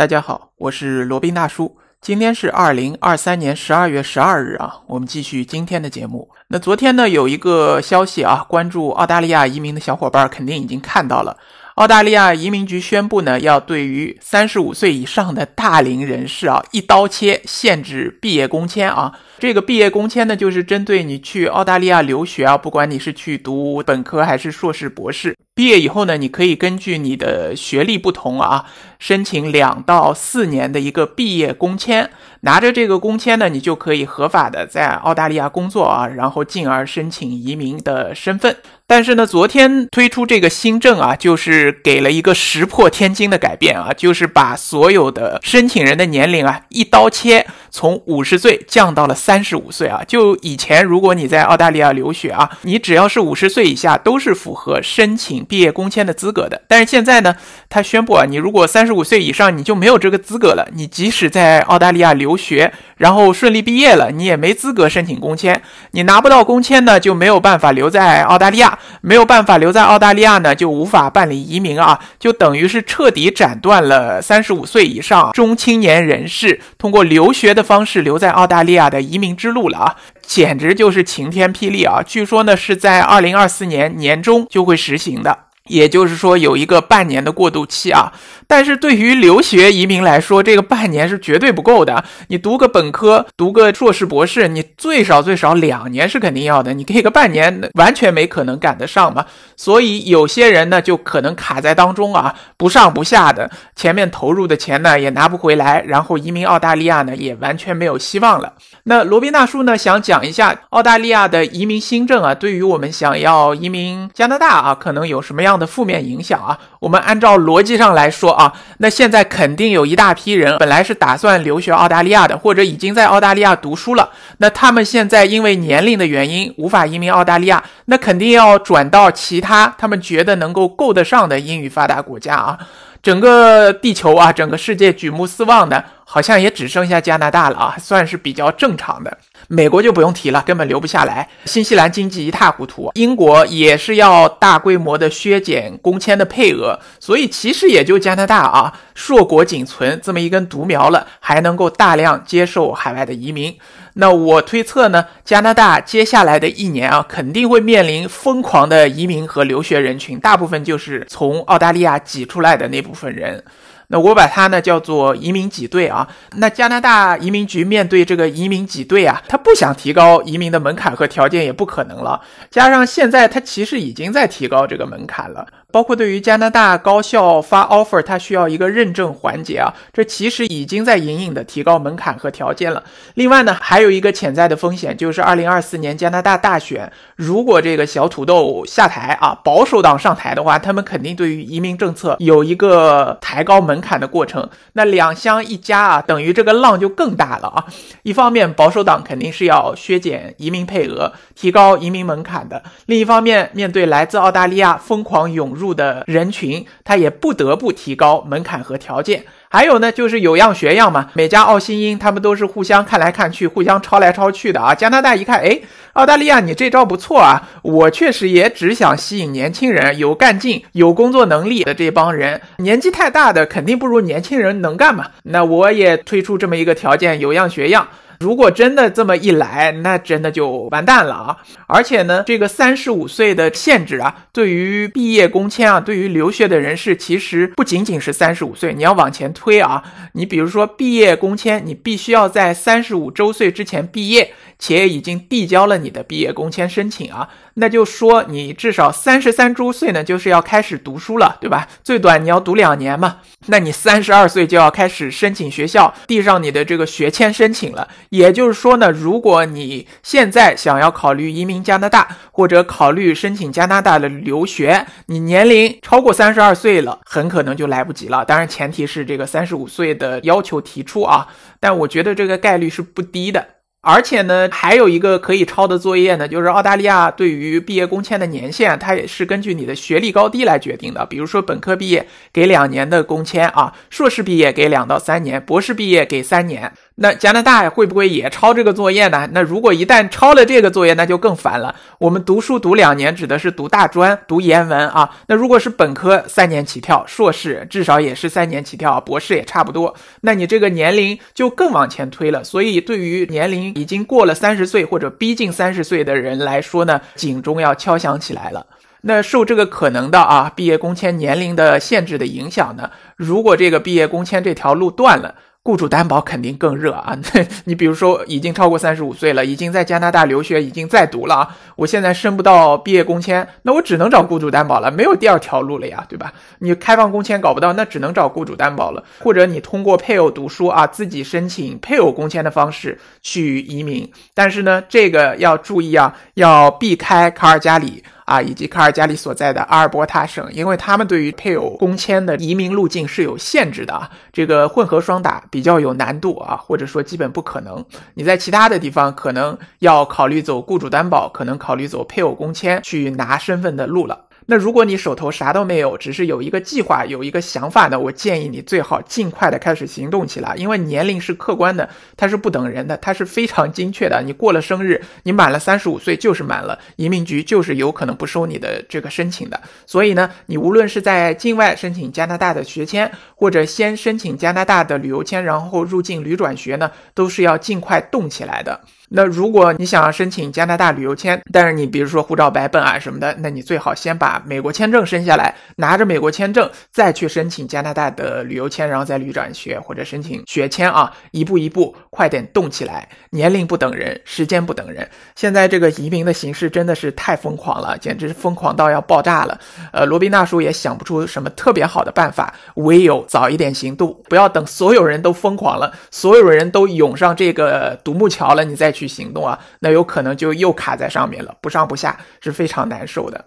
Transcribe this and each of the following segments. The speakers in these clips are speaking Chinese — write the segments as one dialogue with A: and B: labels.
A: 大家好，我是罗宾大叔。今天是二零二三年十二月十二日啊，我们继续今天的节目。那昨天呢，有一个消息啊，关注澳大利亚移民的小伙伴肯定已经看到了，澳大利亚移民局宣布呢，要对于三十五岁以上的大龄人士啊，一刀切限制毕业工签啊。这个毕业工签呢，就是针对你去澳大利亚留学啊，不管你是去读本科还是硕士、博士。毕业以后呢，你可以根据你的学历不同啊，申请两到四年的一个毕业工签，拿着这个工签呢，你就可以合法的在澳大利亚工作啊，然后进而申请移民的身份。但是呢，昨天推出这个新政啊，就是给了一个石破天惊的改变啊，就是把所有的申请人的年龄啊一刀切。从五十岁降到了三十五岁啊！就以前，如果你在澳大利亚留学啊，你只要是五十岁以下，都是符合申请毕业工签的资格的。但是现在呢，他宣布啊，你如果三十五岁以上，你就没有这个资格了。你即使在澳大利亚留学。然后顺利毕业了，你也没资格申请工签，你拿不到工签呢，就没有办法留在澳大利亚，没有办法留在澳大利亚呢，就无法办理移民啊，就等于是彻底斩断了三十五岁以上中青年人士通过留学的方式留在澳大利亚的移民之路了啊，简直就是晴天霹雳啊！据说呢，是在二零二四年年中就会实行的。也就是说有一个半年的过渡期啊，但是对于留学移民来说，这个半年是绝对不够的。你读个本科，读个硕士、博士，你最少最少两年是肯定要的。你给个半年，完全没可能赶得上嘛。所以有些人呢，就可能卡在当中啊，不上不下的，前面投入的钱呢也拿不回来，然后移民澳大利亚呢也完全没有希望了。那罗宾大叔呢想讲一下澳大利亚的移民新政啊，对于我们想要移民加拿大啊，可能有什么样？的负面影响啊，我们按照逻辑上来说啊，那现在肯定有一大批人本来是打算留学澳大利亚的，或者已经在澳大利亚读书了，那他们现在因为年龄的原因无法移民澳大利亚，那肯定要转到其他他们觉得能够够得上的英语发达国家啊，整个地球啊，整个世界举目四望的。好像也只剩下加拿大了啊，算是比较正常的。美国就不用提了，根本留不下来。新西兰经济一塌糊涂，英国也是要大规模的削减公签的配额，所以其实也就加拿大啊，硕果仅存这么一根独苗了，还能够大量接受海外的移民。那我推测呢，加拿大接下来的一年啊，肯定会面临疯狂的移民和留学人群，大部分就是从澳大利亚挤出来的那部分人。那我把它呢叫做移民挤兑啊。那加拿大移民局面对这个移民挤兑啊，他不想提高移民的门槛和条件也不可能了。加上现在他其实已经在提高这个门槛了。包括对于加拿大高校发 offer，它需要一个认证环节啊，这其实已经在隐隐的提高门槛和条件了。另外呢，还有一个潜在的风险，就是二零二四年加拿大大选，如果这个小土豆下台啊，保守党上台的话，他们肯定对于移民政策有一个抬高门槛的过程。那两相一加啊，等于这个浪就更大了啊。一方面，保守党肯定是要削减移民配额、提高移民门槛的；另一方面，面对来自澳大利亚疯狂涌入。入的人群，他也不得不提高门槛和条件。还有呢，就是有样学样嘛。美加澳新英，他们都是互相看来看去，互相抄来抄去的啊。加拿大一看，哎，澳大利亚，你这招不错啊，我确实也只想吸引年轻人，有干劲、有工作能力的这帮人。年纪太大的，肯定不如年轻人能干嘛。那我也推出这么一个条件，有样学样。如果真的这么一来，那真的就完蛋了啊！而且呢，这个三十五岁的限制啊，对于毕业工签啊，对于留学的人士，其实不仅仅是三十五岁，你要往前推啊。你比如说毕业工签，你必须要在三十五周岁之前毕业，且已经递交了你的毕业工签申请啊。那就说你至少三十三周岁呢，就是要开始读书了，对吧？最短你要读两年嘛。那你三十二岁就要开始申请学校，递上你的这个学签申请了。也就是说呢，如果你现在想要考虑移民加拿大，或者考虑申请加拿大的留学，你年龄超过三十二岁了，很可能就来不及了。当然，前提是这个三十五岁的要求提出啊。但我觉得这个概率是不低的。而且呢，还有一个可以抄的作业呢，就是澳大利亚对于毕业工签的年限，它也是根据你的学历高低来决定的。比如说，本科毕业给两年的工签啊，硕士毕业给两到三年，博士毕业给三年。那加拿大会不会也抄这个作业呢？那如果一旦抄了这个作业，那就更烦了。我们读书读两年指的是读大专、读研文啊。那如果是本科三年起跳，硕士至少也是三年起跳，博士也差不多。那你这个年龄就更往前推了。所以对于年龄已经过了三十岁或者逼近三十岁的人来说呢，警钟要敲响起来了。那受这个可能的啊毕业工签年龄的限制的影响呢，如果这个毕业工签这条路断了。雇主担保肯定更热啊！你比如说，已经超过三十五岁了，已经在加拿大留学，已经在读了。我现在申不到毕业工签，那我只能找雇主担保了，没有第二条路了呀，对吧？你开放工签搞不到，那只能找雇主担保了，或者你通过配偶读书啊，自己申请配偶工签的方式去移民。但是呢，这个要注意啊，要避开卡尔加里。啊，以及卡尔加里所在的阿尔伯塔省，因为他们对于配偶公签的移民路径是有限制的，这个混合双打比较有难度啊，或者说基本不可能。你在其他的地方可能要考虑走雇主担保，可能考虑走配偶公签去拿身份的路了。那如果你手头啥都没有，只是有一个计划，有一个想法呢？我建议你最好尽快的开始行动起来，因为年龄是客观的，它是不等人的，它是非常精确的。你过了生日，你满了三十五岁就是满了，移民局就是有可能不收你的这个申请的。所以呢，你无论是在境外申请加拿大的学签，或者先申请加拿大的旅游签，然后入境旅转学呢，都是要尽快动起来的。那如果你想要申请加拿大旅游签，但是你比如说护照白本啊什么的，那你最好先把美国签证申下来，拿着美国签证再去申请加拿大的旅游签，然后再旅转学或者申请学签啊，一步一步快点动起来，年龄不等人，时间不等人。现在这个移民的形势真的是太疯狂了，简直疯狂到要爆炸了。呃，罗宾大叔也想不出什么特别好的办法，唯有早一点行动，不要等所有人都疯狂了，所有人都涌上这个独木桥了，你再去。去行动啊，那有可能就又卡在上面了，不上不下是非常难受的。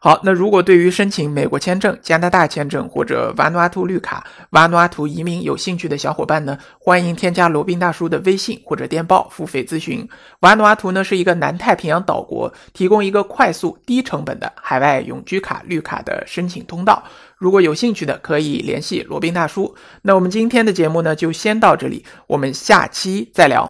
A: 好，那如果对于申请美国签证、加拿大签证或者瓦努阿图绿卡、瓦努阿图移民有兴趣的小伙伴呢，欢迎添加罗宾大叔的微信或者电报付费咨询。瓦努阿图呢是一个南太平洋岛国，提供一个快速低成本的海外永居卡绿卡的申请通道。如果有兴趣的，可以联系罗宾大叔。那我们今天的节目呢就先到这里，我们下期再聊。